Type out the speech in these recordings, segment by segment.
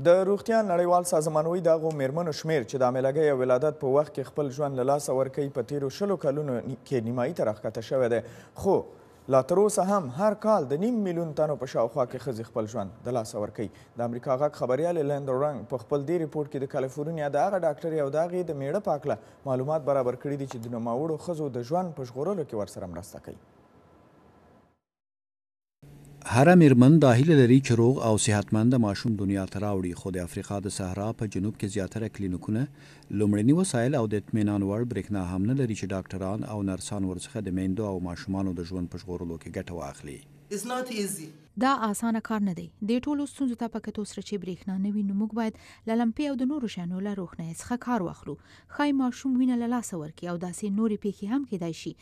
د روغتیا نړیوال سازمان وایي د هغو میرمنو شمیر چې د حاملګۍ او ولادت په وخت کې خپل ژوند له لاسه ورکوي په تیرو شلو کلونو کې نیمایي ته راښکته شوی دی خو لا تر اوسه هم هر کال د نیم میلیون تنو په شاوخوا کې ښځې خپل ژوند د لاسه ورکوي د امریکا غږ خبریال لندرنګ په خپل دې ریپورټ کې د کالیفورنیا د هغه ډاکټرې او د هغې د میړه په معلومات برابر کړي دي چې د نوموړو ښځو د ژوند په ژغورلو کې ورسره مرسته کوي هر میرمن د هیله لري چې روغ او صحتمند ماشوم دنیا ته راوړي خو د افریقا د صحرا په جنوب کې زیاتره کلینیکونه لومړني وسایل او د اطمینان وړ برېښنا هم نه لري چې ډاکټران او نرسان ورڅخه د میندو او ماشومانو د ژوند په ژغورلو کې ګټه واخلي It's not easy. دا اسانه کار نه دی د ټولو ستونزو ته پکې توسره چې برېښنا نه وي نو موږ باید للمپي او د نورو شانو له روښنه څخه کار واخلو خای ماشوم وینه له لاس ورکی او داسې نوري پیخي هم کېدای شي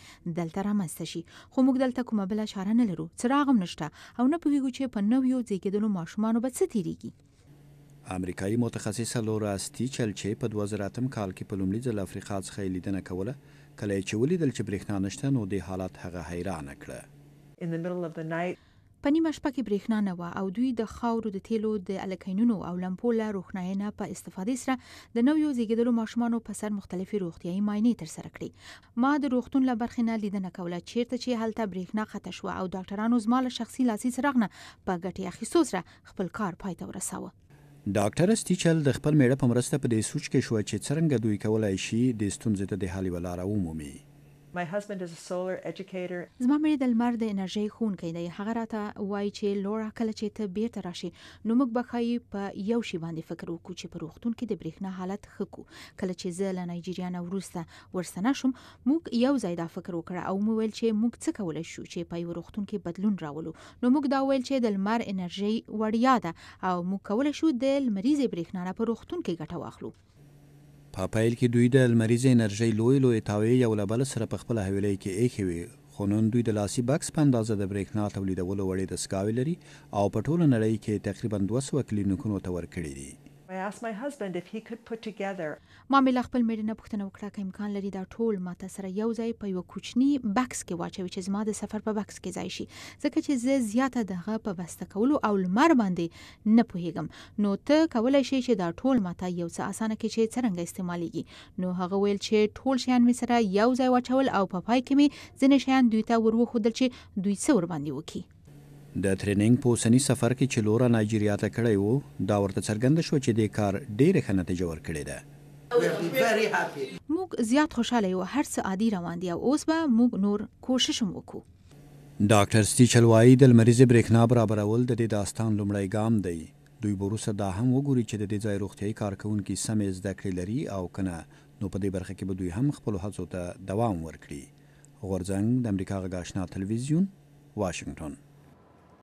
دلته رامسته شي خو موږ دلته کومه بل اشاره نه لرو څراغ هم نشته او نه پوهیږو چې په نو یو ځای کې د ماشومانو به څه تیریږي امریکایي متخصصه لورا استیچل چې په 2008 کال کې په لومړي ځل افریقا څخه لیدنه کوله کله چې ولیدل چې برېښنا نشته نو د حالت هغه حیران کړه in the middle of the night په نیمه شپه کې برېښنا نه و او دوی د خاورو د تیلو د الکینونو او لمپو له روښناینه په استفادې سره د نویو زیږیدلو ماشومانو په سر مختلفي روغتیايي ماینې ترسره کړې ما د روغتون له برخې نه لیدنه کوله چیرته چې هلته برېښنا خطه شو او ډاکټرانو زما له شخصي لاسي څراغ نه په ګټي اخیستو سره خپل کار پای ته ورساوه ډاکټر استیچل د خپل میړه په مرسته په دې سوچ کې شو چې څنګه دوی کولای شي د ستونزې ته د حل ولاره ومومي My husband is a solar educator. زما مړی د لمر د انرژي خونکی دی. هغه راته وایي چې لورا کله چې ته بیرته راشي نو موږ به خای په یو شی باندې فکر وکړو چې په روختون کې د برېښنا حالت خکو. کله چې زه له نایجیریا نه ورسته ورسنه شم موږ یو ځای دا فکر وکړ او مو ویل چې موږ څه کولای شو چې په یو روختون کې بدلون راولو. نو موږ دا ویل چې د لمر انرژي وړیا ده او موږ کولای شو د لمریزې برېښنا په روختون کې ګټه واخلو. په پیل کې دوی د لمریزې انرژۍ لوی لوی تاوې یو له بل سره په خپله حویلۍ کې ایښې وي خو نن دوی د لاسي بکس په اندازه د برېښنا تولیدولو وړې دستګاوې لري او په ټوله نړۍ کې تقریبا دوه سوه کلینیکونو ته ورکړي دي ما مې خپل مېرمن پوښتنه وکړه چې امکان لري دا ټول ماته سره یو ځای په یو کوچني بکس کې واچوي چې زما د سفر په بکس کې ځای شي ځکه چې زه زیاته دغه په بسته کولو او لمر باندې نه پوهیږم نو ته کولای شې چې دا ټول ماته یو څه اسانه کې چې څنګه استعمالېږي نو هغه ویل چې ټول شیان مې سره یو ځای واچول او په پا پای کې مې ځینې شیان دوی ته ورو خدل چې دوی څور باندې وکړي د ټریننګ په سني سفر کې چې لورا نایجیریا ته کړی وو دا ورته څرګند شو چې د کار ډېر ښه نتیجه ورکړې ده موږ زیات خوشاله یو هر څه عادي روان دي او اوس به موږ نور کوشش وکړو ډاکټر سټیچل وایي د مریض برېښنا برابرول د دې داستان لومړی ګام دی دوی بروسه دا هم وګوري چې د دې ځای روغتیاي کارکونکو سمې زده کړې لري او کنه نو په دې برخه کې به دوی هم خپل هڅو ته دوام ورکړي غورځنګ د امریکا غاښنا ټلویزیون واشنگټن